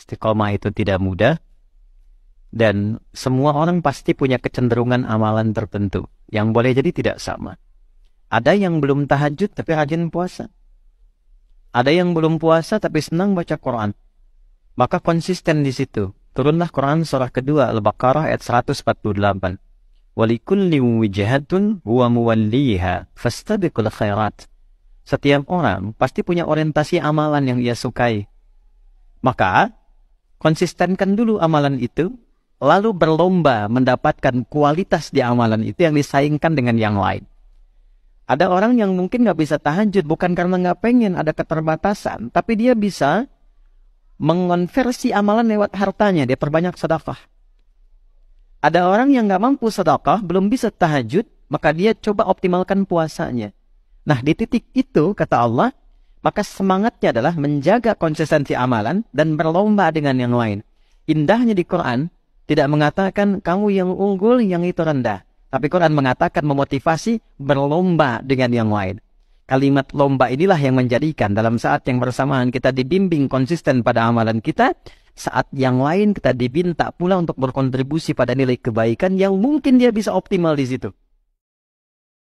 Istiqomah itu tidak mudah. Dan semua orang pasti punya kecenderungan amalan tertentu. Yang boleh jadi tidak sama. Ada yang belum tahajud tapi rajin puasa. Ada yang belum puasa tapi senang baca Quran. Maka konsisten di situ. Turunlah Quran surah kedua Al-Baqarah ayat 148. Walikulli وِجَهَةٌ huwa muwalliha fastabiqul khairat. Setiap orang pasti punya orientasi amalan yang ia sukai. Maka Konsistenkan dulu amalan itu, lalu berlomba mendapatkan kualitas di amalan itu yang disaingkan dengan yang lain. Ada orang yang mungkin nggak bisa tahajud bukan karena nggak pengen ada keterbatasan, tapi dia bisa mengonversi amalan lewat hartanya, dia perbanyak sedekah. Ada orang yang nggak mampu sedekah, belum bisa tahajud, maka dia coba optimalkan puasanya. Nah di titik itu kata Allah, maka semangatnya adalah menjaga konsistensi amalan dan berlomba dengan yang lain. Indahnya di Quran tidak mengatakan kamu yang unggul, yang itu rendah. Tapi Quran mengatakan memotivasi berlomba dengan yang lain. Kalimat lomba inilah yang menjadikan dalam saat yang bersamaan kita dibimbing konsisten pada amalan kita, saat yang lain kita dibintak pula untuk berkontribusi pada nilai kebaikan yang mungkin dia bisa optimal di situ.